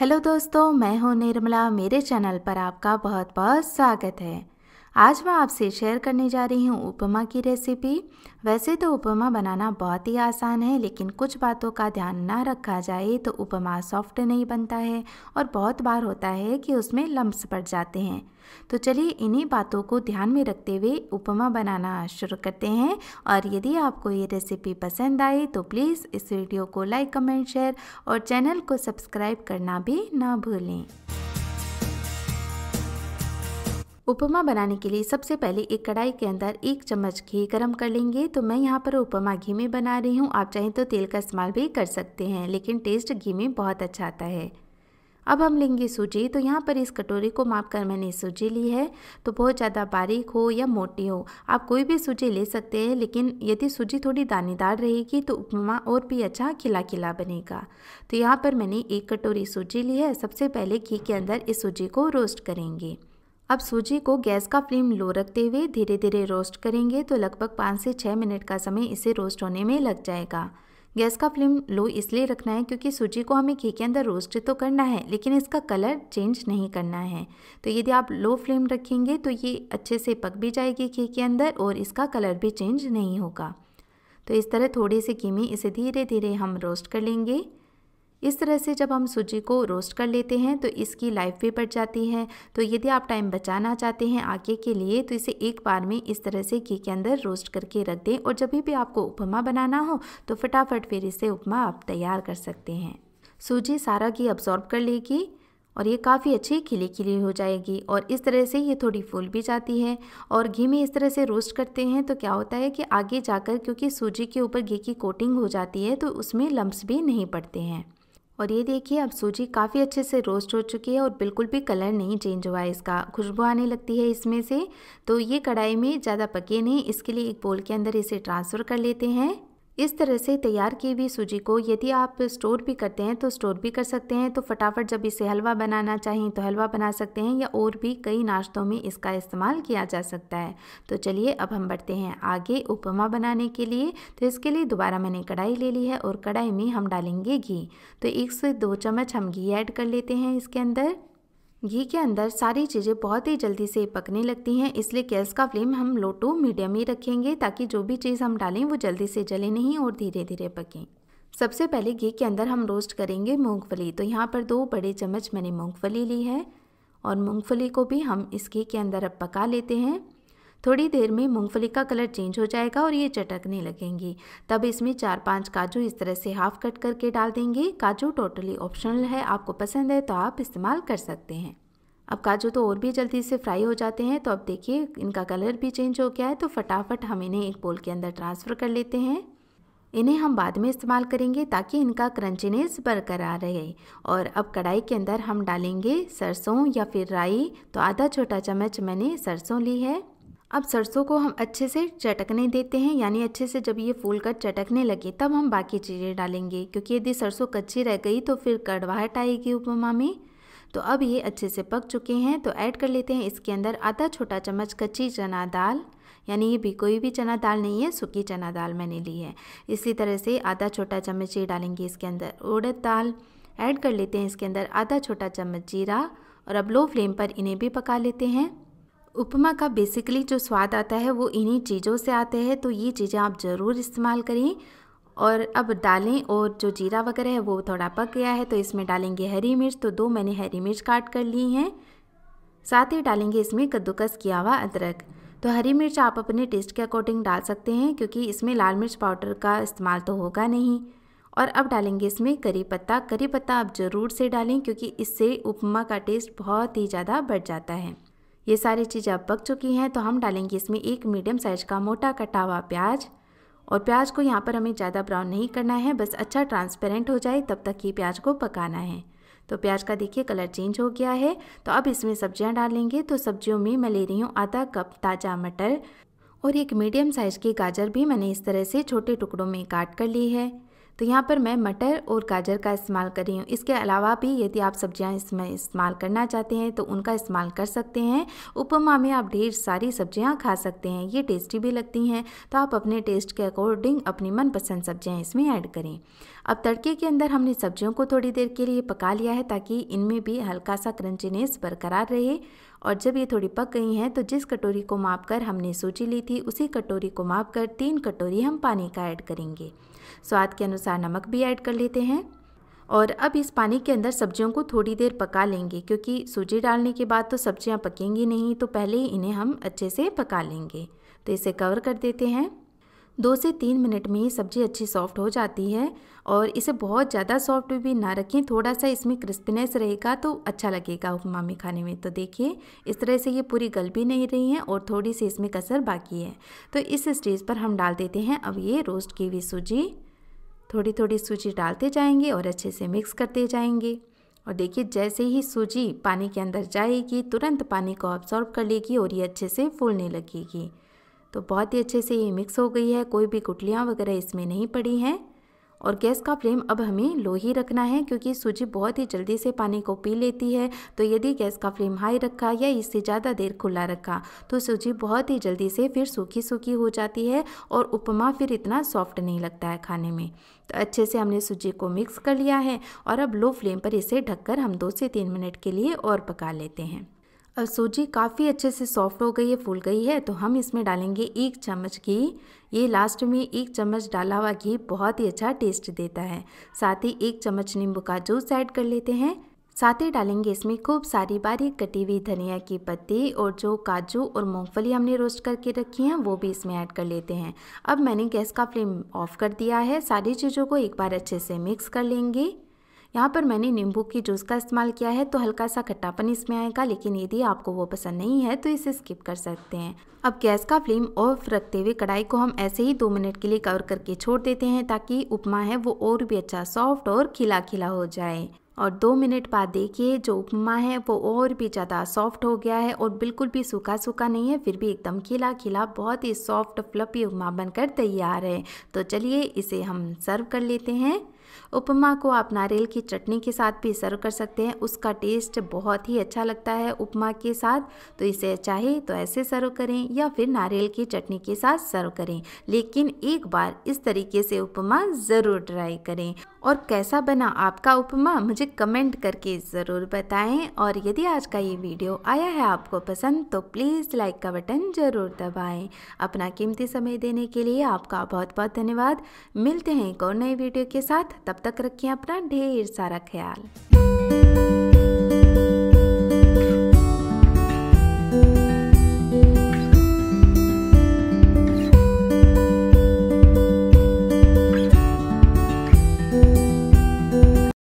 hello दोस्तों मैं हूं निर्मला मेरे चैनल पर आपका बहुत बहुत स्वागत है आज मैं आपसे शेयर करने जा रही हूँ उपमा की रेसिपी वैसे तो उपमा बनाना बहुत ही आसान है लेकिन कुछ बातों का ध्यान ना रखा जाए तो उपमा सॉफ्ट नहीं बनता है और बहुत बार होता है कि उसमें लम्ब्स पड़ जाते हैं तो चलिए इन्हीं बातों को ध्यान में रखते हुए उपमा बनाना शुरू करते हैं और यदि आपको ये रेसिपी पसंद आए तो प्लीज़ इस वीडियो को लाइक कमेंट शेयर और चैनल को सब्सक्राइब करना भी ना भूलें उपमा बनाने के लिए सबसे पहले एक कढ़ाई के अंदर एक चम्मच घी गरम कर लेंगे तो मैं यहाँ पर उपमा घी में बना रही हूँ आप चाहें तो तेल का इस्तेमाल भी कर सकते हैं लेकिन टेस्ट घी में बहुत अच्छा आता है अब हम लेंगे सूजी तो यहाँ पर इस कटोरी को माप कर मैंने सूजी ली है तो बहुत ज़्यादा बारीक हो या मोटी हो आप कोई भी सूजी ले सकते हैं लेकिन यदि सूजी थोड़ी दानेदार रहेगी तो उपमा और भी अच्छा खिला खिला बनेगा तो यहाँ पर मैंने एक कटोरी सूजी ली है सबसे पहले घी के अंदर इस सूजी को रोस्ट करेंगे अब सूजी को गैस का फ्लेम लो रखते हुए धीरे धीरे रोस्ट करेंगे तो लगभग पाँच से छः मिनट का समय इसे रोस्ट होने में लग जाएगा गैस का फ्लेम लो इसलिए रखना है क्योंकि सूजी को हमें घी के अंदर रोस्ट तो करना है लेकिन इसका कलर चेंज नहीं करना है तो यदि आप लो फ्लेम रखेंगे तो ये अच्छे से पक भी जाएगी घी के अंदर और इसका कलर भी चेंज नहीं होगा तो इस तरह थोड़े से घी में इसे धीरे धीरे हम रोस्ट कर लेंगे इस तरह से जब हम सूजी को रोस्ट कर लेते हैं तो इसकी लाइफ भी बढ़ जाती है तो यदि आप टाइम बचाना चाहते हैं आगे के लिए तो इसे एक बार में इस तरह से घी के अंदर रोस्ट करके रख दें और जब भी आपको उपमा बनाना हो तो फटाफट फिर इसे उपमा आप तैयार कर सकते हैं सूजी सारा घी अब्जॉर्ब कर लेगी और ये काफ़ी अच्छी खिली खिली हो जाएगी और इस तरह से ये थोड़ी फूल भी जाती है और घी में इस तरह से रोस्ट करते हैं तो क्या होता है कि आगे जाकर क्योंकि सूजी के ऊपर घी की कोटिंग हो जाती है तो उसमें लम्ब्स भी नहीं पड़ते हैं और ये देखिए अब सूजी काफ़ी अच्छे से रोस्ट हो चुकी है और बिल्कुल भी कलर नहीं चेंज हुआ है इसका खुशबू आने लगती है इसमें से तो ये कढ़ाई में ज़्यादा पके नहीं इसके लिए एक बोल के अंदर इसे ट्रांसफ़र कर लेते हैं इस तरह से तैयार की हुई सूजी को यदि आप स्टोर भी करते हैं तो स्टोर भी कर सकते हैं तो फटाफट जब इसे हलवा बनाना चाहिए तो हलवा बना सकते हैं या और भी कई नाश्तों में इसका इस्तेमाल किया जा सकता है तो चलिए अब हम बढ़ते हैं आगे उपमा बनाने के लिए तो इसके लिए दोबारा मैंने कढ़ाई ले ली है और कढ़ाई में हम डालेंगे घी तो एक से दो चम्मच हम घी ऐड कर लेते हैं इसके अंदर घी के अंदर सारी चीज़ें बहुत ही जल्दी से पकने लगती हैं इसलिए गैस का फ्लेम हम लो टू मीडियम ही रखेंगे ताकि जो भी चीज़ हम डालें वो जल्दी से जले नहीं और धीरे धीरे पकें सबसे पहले घी के अंदर हम रोस्ट करेंगे मूंगफली तो यहाँ पर दो बड़े चम्मच मैंने मूंगफली ली है और मूंगफली को भी हम इस घी के अंदर अब पका लेते हैं थोड़ी देर में मूंगफली का कलर चेंज हो जाएगा और ये चटकने लगेंगी तब इसमें चार पांच काजू इस तरह से हाफ कट करके डाल देंगे काजू टोटली ऑप्शनल है आपको पसंद है तो आप इस्तेमाल कर सकते हैं अब काजू तो और भी जल्दी से फ्राई हो जाते हैं तो अब देखिए इनका कलर भी चेंज हो गया है तो फटाफट हम इन्हें एक बोल के अंदर ट्रांसफ़र कर लेते हैं इन्हें हम बाद में इस्तेमाल करेंगे ताकि इनका क्रंचीनेस बरकरार रहे और अब कढ़ाई के अंदर हम डालेंगे सरसों या फिर राई तो आधा छोटा चम्मच मैंने सरसों ली है अब सरसों को हम अच्छे से चटकने देते हैं यानी अच्छे से जब ये फूल कर चटकने लगे तब हम बाकी चीज़ें डालेंगे क्योंकि यदि सरसों कच्ची रह गई तो फिर कड़वाहट आएगी उपमा में तो अब ये अच्छे से पक चुके हैं तो ऐड कर लेते हैं इसके अंदर आधा छोटा चम्मच कच्ची चना दाल यानी ये भी कोई भी चना दाल नहीं है सूखी चना दाल मैंने ली है इसी तरह से आधा छोटा चम्मच ये डालेंगे इसके अंदर उड़द दाल ऐड कर लेते हैं इसके अंदर आधा छोटा चम्मच जीरा और अब लो फ्लेम पर इन्हें भी पका लेते हैं उपमा का बेसिकली जो स्वाद आता है वो इन्हीं चीज़ों से आते हैं तो ये चीज़ें आप ज़रूर इस्तेमाल करें और अब डालें और जो जीरा वगैरह है वो थोड़ा पक गया है तो इसमें डालेंगे हरी मिर्च तो दो मैंने हरी मिर्च काट कर ली हैं साथ ही डालेंगे इसमें कद्दूकस किया हुआ अदरक तो हरी मिर्च आप अपने टेस्ट के अकॉर्डिंग डाल सकते हैं क्योंकि इसमें लाल मिर्च पाउडर का इस्तेमाल तो होगा नहीं और अब डालेंगे इसमें करी पत्ता करी पत्ता आप ज़रूर से डालें क्योंकि इससे उपमा का टेस्ट बहुत ही ज़्यादा बढ़ जाता है ये सारी चीज़ें अब पक चुकी हैं तो हम डालेंगे इसमें एक मीडियम साइज का मोटा कटा हुआ प्याज और प्याज को यहाँ पर हमें ज़्यादा ब्राउन नहीं करना है बस अच्छा ट्रांसपेरेंट हो जाए तब तक ये प्याज को पकाना है तो प्याज का देखिए कलर चेंज हो गया है तो अब इसमें सब्जियाँ डालेंगे तो सब्जियों में मैं ले रही हूँ आधा कप ताज़ा मटर और एक मीडियम साइज़ की गाजर भी मैंने इस तरह से छोटे टुकड़ों में काट कर ली है तो यहाँ पर मैं मटर और गाजर का इस्तेमाल कर रही हूँ इसके अलावा भी यदि आप सब्जियाँ इसमें इस्तेमाल करना चाहते हैं तो उनका इस्तेमाल कर सकते हैं उपमा में आप ढेर सारी सब्जियाँ खा सकते हैं ये टेस्टी भी लगती हैं तो आप अपने टेस्ट के अकॉर्डिंग अपनी मनपसंद सब्जियाँ इसमें ऐड करें अब तड़के के अंदर हमने सब्जियों को थोड़ी देर के लिए पका लिया है ताकि इनमें भी हल्का सा क्रंचीनेस बरकरार रहे और जब ये थोड़ी पक गई हैं तो जिस कटोरी को माप कर हमने सूची ली थी उसी कटोरी को माप कर तीन कटोरी हम पानी का ऐड करेंगे स्वाद के अनुसार नमक भी ऐड कर लेते हैं और अब इस पानी के अंदर सब्जियों को थोड़ी देर पका लेंगे क्योंकि सूजी डालने के बाद तो सब्जियां पकेंगी नहीं तो पहले ही इन्हें हम अच्छे से पका लेंगे तो इसे कवर कर देते हैं दो से तीन मिनट में ही सब्ज़ी अच्छी सॉफ्ट हो जाती है और इसे बहुत ज़्यादा सॉफ्ट भी ना रखें थोड़ा सा इसमें क्रिस्पीनेस रहेगा तो अच्छा लगेगा उपमा में खाने में तो देखिए इस तरह से ये पूरी गल भी नहीं रही है और थोड़ी सी इसमें कसर बाकी है तो इस स्टेज पर हम डाल देते हैं अब ये रोस्ट की हुई सूजी थोड़ी थोड़ी सूजी डालते जाएंगे और अच्छे से मिक्स करते जाएंगे और देखिए जैसे ही सूजी पानी के अंदर जाएगी तुरंत पानी को ऑब्जॉर्व कर लेगी और ये अच्छे से फूलने लगेगी तो बहुत ही अच्छे से ये मिक्स हो गई है कोई भी गुटलियाँ वगैरह इसमें नहीं पड़ी हैं और गैस का फ्लेम अब हमें लो ही रखना है क्योंकि सूजी बहुत ही जल्दी से पानी को पी लेती है तो यदि गैस का फ्लेम हाई रखा या इससे ज़्यादा देर खुला रखा तो सूजी बहुत ही जल्दी से फिर सूखी सूखी हो जाती है और उपमा फिर इतना सॉफ्ट नहीं लगता है खाने में तो अच्छे से हमने सूजी को मिक्स कर लिया है और अब लो फ्लेम पर इसे ढककर हम दो से तीन मिनट के लिए और पका लेते हैं अब सूजी काफ़ी अच्छे से सॉफ्ट हो गई है फूल गई है तो हम इसमें डालेंगे एक चम्मच घी ये लास्ट में एक चम्मच डाला हुआ घी बहुत ही अच्छा टेस्ट देता है साथ ही एक चम्मच नींबू का जूस ऐड कर लेते हैं साथ ही डालेंगे इसमें खूब सारी बारीक कटी हुई धनिया की पत्ती और जो काजू और मूंगफली हमने रोस्ट करके रखी हैं वो भी इसमें ऐड कर लेते हैं अब मैंने गैस का फ्लेम ऑफ कर दिया है सारी चीज़ों को एक बार अच्छे से मिक्स कर लेंगे यहाँ पर मैंने नींबू की जूस का इस्तेमाल किया है तो हल्का सा खट्टापन इसमें आएगा लेकिन यदि आपको वो पसंद नहीं है तो इसे स्किप कर सकते हैं अब गैस का फ्लेम ऑफ रखते हुए कढ़ाई को हम ऐसे ही दो मिनट के लिए कवर करके छोड़ देते हैं ताकि उपमा है वो और भी अच्छा सॉफ्ट और खिला खिला हो जाए और दो मिनट बाद देखिए जो उपमा है वो और भी ज़्यादा सॉफ्ट हो गया है और बिल्कुल भी सूखा सूखा नहीं है फिर भी एकदम खिला खिला बहुत ही सॉफ्ट फ्लपी उपमा बनकर तैयार है तो चलिए इसे हम सर्व कर लेते हैं उपमा को आप नारियल की चटनी के साथ भी सर्व कर सकते हैं उसका टेस्ट बहुत ही अच्छा लगता है उपमा के साथ तो इसे चाहे तो ऐसे सर्व करें या फिर नारियल की चटनी के साथ सर्व करें लेकिन एक बार इस तरीके से उपमा ज़रूर ट्राई करें और कैसा बना आपका उपमा मुझे कमेंट करके ज़रूर बताएं और यदि आज का ये वीडियो आया है आपको पसंद तो प्लीज़ लाइक का बटन ज़रूर दबाएं अपना कीमती समय देने के लिए आपका बहुत बहुत धन्यवाद मिलते हैं एक और नए वीडियो के साथ तब तक रखें अपना ढेर सारा ख्याल